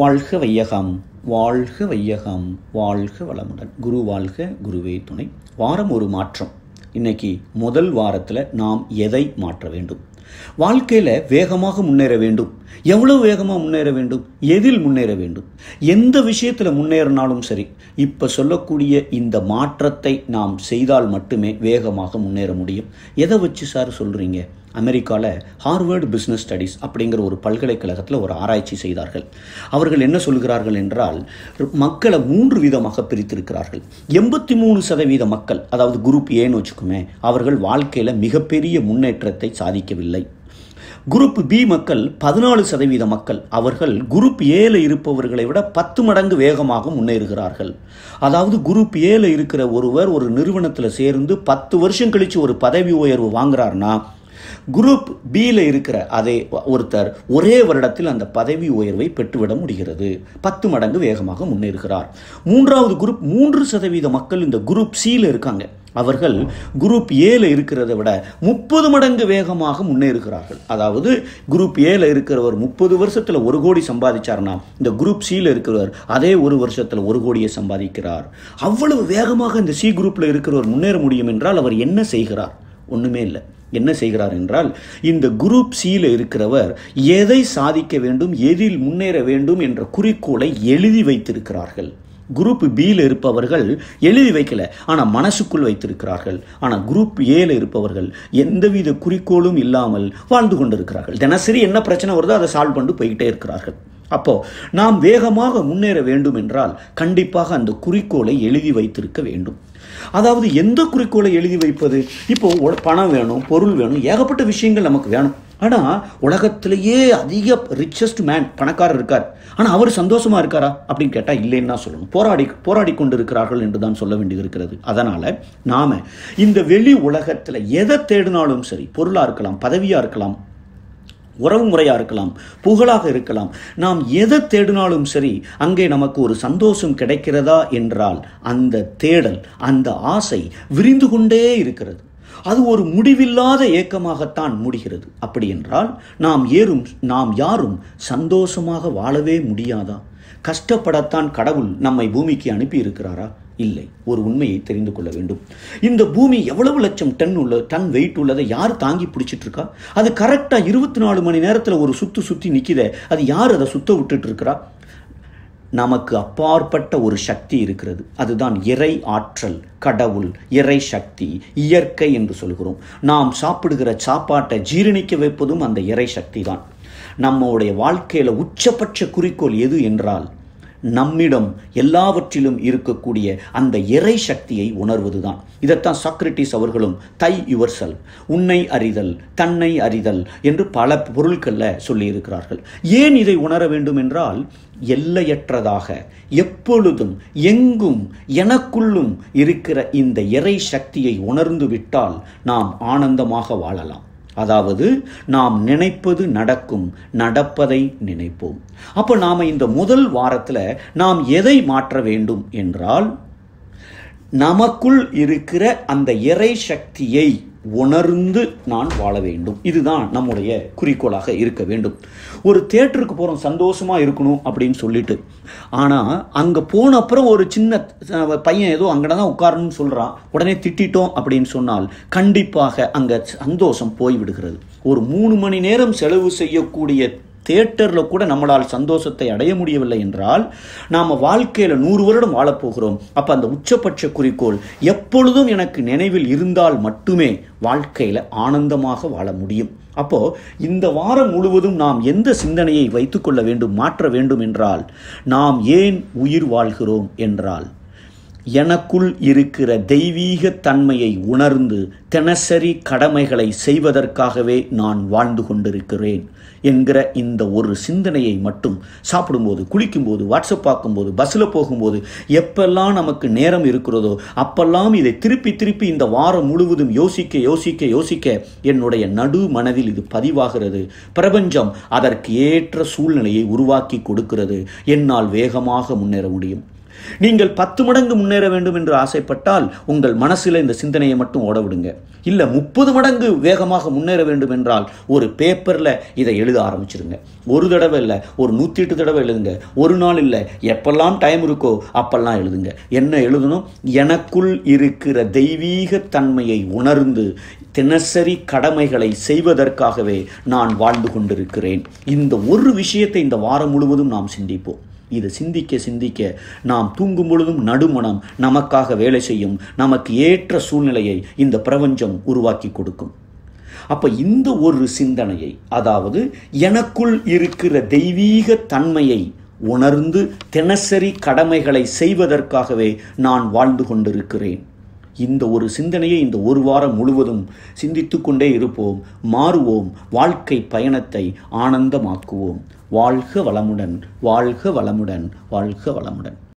வாழ்க வையகம் வாழ்க வையகம் வாழ்க வளமுடன் குரு வாழ்க குருவே துணை வாரம் ஒரு மாற்றம் இன்னைக்கு முதல் வாரத்தில் நாம் எதை மாற்ற வேண்டும் வாழ்க்கையில் வேகமாக முன்னேற வேண்டும் எவ்வளோ வேகமாக முன்னேற வேண்டும் எதில் முன்னேற வேண்டும் எந்த விஷயத்தில் முன்னேறினாலும் சரி இப்போ சொல்லக்கூடிய இந்த மாற்றத்தை நாம் செய்தால் மட்டுமே வேகமாக முன்னேற முடியும் எதை வச்சு சார் சொல்கிறீங்க அமெரிக்காவில் ஹார்வர்டு பிஸ்னஸ் ஸ்டடீஸ் அப்படிங்கிற ஒரு பல்கலைக்கழகத்தில் ஒரு ஆராய்ச்சி செய்தார்கள் அவர்கள் என்ன சொல்கிறார்கள் என்றால் மக்களை மூன்று விதமாக பிரித்திருக்கிறார்கள் எண்பத்தி மூணு சதவீத மக்கள் அதாவது குரூப் ஏன்னு வச்சுக்கோமே அவர்கள் வாழ்க்கையில் மிகப்பெரிய முன்னேற்றத்தை சாதிக்கவில்லை குரூப் பி மக்கள் பதினாலு சதவீத மக்கள் அவர்கள் குரூப் ஏல இருப்பவர்களை விட பத்து மடங்கு வேகமாக முன்னேறுகிறார்கள் அதாவது குரூப் ஏல இருக்கிற ஒருவர் ஒரு நிறுவனத்தில் சேர்ந்து பத்து வருஷம் கழித்து ஒரு பதவி உயர்வு வாங்குறாருன்னா குரூப் பியில் இருக்கிற அதே ஒருத்தர் ஒரே வருடத்தில் அந்த பதவி உயர்வை பெற்றுவிட முடிகிறது பத்து மடங்கு வேகமாக முன்னேறுகிறார் மூன்றாவது குரூப் மூன்று சதவீத மக்கள் இந்த குரூப் சியில் இருக்காங்க அவர்கள் குரூப் ஏல இருக்கிறதை விட முப்பது மடங்கு வேகமாக முன்னேறுகிறார்கள் அதாவது குரூப் ஏல இருக்கிறவர் முப்பது வருஷத்தில் ஒரு கோடி சம்பாதிச்சார்னா இந்த குரூப் சியில் இருக்கிறவர் அதே ஒரு வருஷத்தில் ஒரு கோடியை சம்பாதிக்கிறார் அவ்வளவு வேகமாக இந்த சி குரூப்பில் இருக்கிறவர் முன்னேற முடியும் என்றால் அவர் என்ன செய்கிறார் ஒன்றுமே இல்லை என்ன செய்கிறார் என்றால் இந்த குரூப் சியில் இருக்கிறவர் எதை சாதிக்க வேண்டும் எதில் முன்னேற வேண்டும் என்ற குறிக்கோளை எழுதி வைத்திருக்கிறார்கள் குரூப் பியில் இருப்பவர்கள் எழுதி வைக்கல ஆனால் மனசுக்குள் வைத்திருக்கிறார்கள் ஆனால் குரூப் ஏல இருப்பவர்கள் எந்தவித குறிக்கோளும் இல்லாமல் வாழ்ந்து கொண்டிருக்கிறார்கள் தினசரி என்ன பிரச்சனை வருதோ அதை சால்வ் பண்ணி போய்கிட்டே இருக்கிறார்கள் அப்போ நாம் வேகமாக முன்னேற வேண்டும் என்றால் கண்டிப்பாக அந்த குறிக்கோளை எழுதி வைத்திருக்க வேண்டும் அதாவது எந்த குறிக்கோளை எழுதி வைப்பது இப்போ பணம் வேணும் பொருள் வேணும் ஏகப்பட்ட விஷயங்கள் நமக்கு வேணும் ஆனா உலகத்திலேயே அதிக ரிச்சஸ்ட் மேன் பணக்காரர் இருக்கார் ஆனா அவர் சந்தோஷமா இருக்காரா அப்படின்னு கேட்டா இல்லைன்னு சொல்லணும் போராடி போராடி கொண்டு இருக்கிறார்கள் என்றுதான் சொல்ல வேண்டியது இருக்கிறது அதனால நாம இந்த வெளி உலகத்துல எதை தேடினாலும் சரி பொருளா இருக்கலாம் பதவியா இருக்கலாம் உறவு முறையாக இருக்கலாம் புகழாக இருக்கலாம் நாம் எதை தேடினாலும் சரி அங்கே நமக்கு ஒரு சந்தோஷம் கிடைக்கிறதா என்றால் அந்த தேடல் அந்த ஆசை விரிந்து கொண்டே இருக்கிறது அது ஒரு முடிவில்லாத ஏக்கமாகத்தான் முடிகிறது அப்படி என்றால் நாம் ஏறும் நாம் யாரும் சந்தோஷமாக வாழவே முடியாதா கஷ்டப்படத்தான் கடவுள் நம்மை பூமிக்கு அனுப்பி இருக்கிறாரா இல்லை ஒரு உண்மையை தெரிந்து கொள்ள வேண்டும் இந்த பூமி எவ்வளவு லட்சம் டன் உள்ள டன் வெயிட் உள்ளதை யார் தாங்கி பிடிச்சிட்டு இருக்கா அது கரெக்டாக இருபத்தி நாலு மணி நேரத்தில் ஒரு சுற்று சுற்றி நிற்கித அது யார் அதை சுத்த விட்டுட்டு இருக்கிறா நமக்கு அப்பாற்பட்ட ஒரு சக்தி இருக்கிறது அதுதான் இறை ஆற்றல் கடவுள் இறை சக்தி இயற்கை என்று சொல்கிறோம் நாம் சாப்பிடுகிற சாப்பாட்டை ஜீரணிக்க வைப்பதும் அந்த இறை சக்தி தான் நம்முடைய வாழ்க்கையில் உச்சபட்ச குறிக்கோள் எது என்றால் நம்மிடம் எல்லாவற்றிலும் இருக்கக்கூடிய அந்த இறை சக்தியை உணர்வதுதான் இதைத்தான் சாக்ரட்டிஸ் அவர்களும் தை யுவர் உன்னை அறிதல் தன்னை அறிதல் என்று பல பொருட்களில் சொல்லியிருக்கிறார்கள் ஏன் இதை உணர வேண்டும் என்றால் எல்லையற்றதாக எப்பொழுதும் எங்கும் எனக்குள்ளும் இருக்கிற இந்த இறை சக்தியை உணர்ந்து விட்டால் நாம் ஆனந்தமாக வாழலாம் அதாவது நாம் நினைப்பது நடக்கும் நடப்பதை நினைப்போம் அப்போ நாம் இந்த முதல் வாரத்தில் நாம் எதை மாற்ற வேண்டும் என்றால் நமக்குள் இருக்கிற அந்த இறை சக்தியை உணர்ந்து நான் வாழ வேண்டும் இதுதான் நம்முடைய குறிக்கோளாக இருக்க வேண்டும் ஒரு தேட்டருக்கு போகிறோம் சந்தோஷமாக இருக்கணும் அப்படின்னு சொல்லிட்டு ஆனால் அங்கே போன அப்புறம் ஒரு சின்ன பையன் ஏதோ அங்கே தான் உட்காரணும்னு சொல்கிறான் உடனே திட்டிட்டோம் அப்படின்னு சொன்னால் கண்டிப்பாக அங்கே சந்தோஷம் போய்விடுகிறது ஒரு மூணு மணி நேரம் செலவு செய்யக்கூடிய தேட்டரில் கூட நம்மளால் சந்தோஷத்தை அடைய முடியவில்லை என்றால் நாம் வாழ்க்கையில் நூறு வருடம் வாழப்போகிறோம் அப்போ அந்த உச்சபட்ச குறிக்கோள் எப்பொழுதும் எனக்கு நினைவில் இருந்தால் மட்டுமே வாழ்க்கையில் ஆனந்தமாக வாழ முடியும் அப்போ இந்த வாரம் முழுவதும் நாம் எந்த சிந்தனையை வைத்துக்கொள்ள வேண்டும் மாற்ற வேண்டும் என்றால் நாம் ஏன் உயிர் வாழ்கிறோம் என்றால் எனக்குள் இருக்கிற தெய்வீக தன்மையை உணர்ந்து தினசரி கடமைகளை செய்வதற்காகவே நான் வாழ்ந்து கொண்டிருக்கிறேன் என்கிற இந்த ஒரு சிந்தனையை மட்டும் சாப்பிடும்போது குளிக்கும்போது வாட்ஸ்அப் பார்க்கும்போது பஸ்ஸில் போகும்போது எப்பெல்லாம் நமக்கு நேரம் இருக்கிறதோ அப்பெல்லாம் இதை திருப்பி திருப்பி இந்த வாரம் முழுவதும் யோசிக்க யோசிக்க யோசிக்க என்னுடைய நடு மனதில் இது பதிவாகிறது பிரபஞ்சம் அதற்கு ஏற்ற சூழ்நிலையை உருவாக்கி கொடுக்கிறது என்னால் வேகமாக முன்னேற முடியும் நீங்கள் பத்து மடங்கு முன்னேற வேண்டும் என்று ஆசைப்பட்டால் உங்கள் மனசில் இந்த சிந்தனையை மட்டும் ஓட விடுங்க இல்லை முப்பது மடங்கு வேகமாக முன்னேற வேண்டும் என்றால் ஒரு பேப்பரில் இதை எழுத ஆரம்பிச்சிருங்க ஒரு தடவை இல்லை ஒரு நூற்றி எட்டு தடவை எழுதுங்க ஒரு நாள் இல்லை எப்பெல்லாம் டைம் இருக்கோ அப்பெல்லாம் எழுதுங்க என்ன எழுதணும் எனக்குள் இருக்கிற தெய்வீக தன்மையை உணர்ந்து தினசரி கடமைகளை செய்வதற்காகவே நான் வாழ்ந்து கொண்டிருக்கிறேன் இந்த ஒரு விஷயத்தை இந்த வாரம் முழுவதும் நாம் சிந்திப்போம் இதை சிந்திக்க சிந்திக்க நாம் தூங்கும் பொழுதும் நடுமணம் நமக்காக வேலை செய்யும் நமக்கு ஏற்ற சூழ்நிலையை இந்த பிரபஞ்சம் உருவாக்கி கொடுக்கும் அப்போ இந்த ஒரு சிந்தனையை அதாவது எனக்குள் இருக்கிற தெய்வீக தன்மையை உணர்ந்து தினசரி கடமைகளை செய்வதற்காகவே நான் வாழ்ந்து கொண்டிருக்கிறேன் இந்த ஒரு சிந்தனையை இந்த ஒரு வாரம் முழுவதும் சிந்தித்து கொண்டே இருப்போம் மாறுவோம் வாழ்க்கை பயணத்தை ஆனந்தமாக்குவோம் வாழ்க வளமுடன் வாழ்க வளமுடன் வாழ்க வளமுடன்